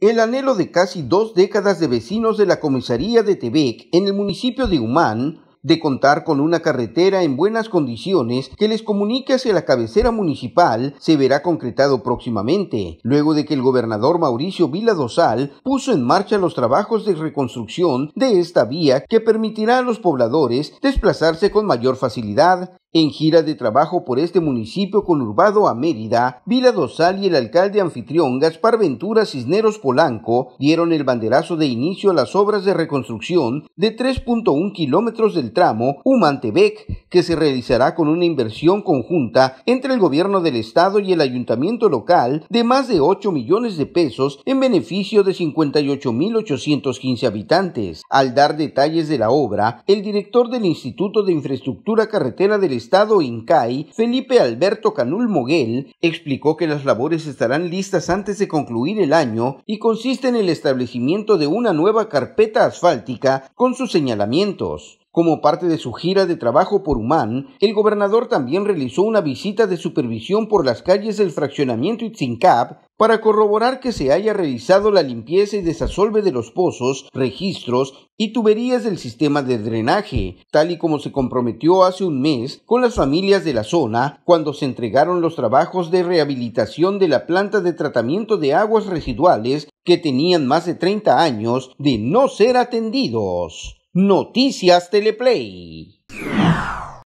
El anhelo de casi dos décadas de vecinos de la comisaría de Tebec en el municipio de Humán de contar con una carretera en buenas condiciones que les comunique hacia la cabecera municipal se verá concretado próximamente, luego de que el gobernador Mauricio Vila Dosal puso en marcha los trabajos de reconstrucción de esta vía que permitirá a los pobladores desplazarse con mayor facilidad en gira de trabajo por este municipio conurbado a Mérida, Vila Dosal y el alcalde anfitrión Gaspar Ventura Cisneros Polanco dieron el banderazo de inicio a las obras de reconstrucción de 3.1 kilómetros del tramo Humantebec, que se realizará con una inversión conjunta entre el gobierno del estado y el ayuntamiento local de más de 8 millones de pesos en beneficio de 58.815 habitantes. Al dar detalles de la obra, el director del Instituto de Infraestructura Carretera del Estado INCAI, Felipe Alberto Canul Moguel, explicó que las labores estarán listas antes de concluir el año y consiste en el establecimiento de una nueva carpeta asfáltica con sus señalamientos. Como parte de su gira de trabajo por Humán, el gobernador también realizó una visita de supervisión por las calles del fraccionamiento Itzincap para corroborar que se haya realizado la limpieza y desasolve de los pozos, registros y tuberías del sistema de drenaje, tal y como se comprometió hace un mes con las familias de la zona cuando se entregaron los trabajos de rehabilitación de la planta de tratamiento de aguas residuales que tenían más de 30 años de no ser atendidos. Noticias Teleplay.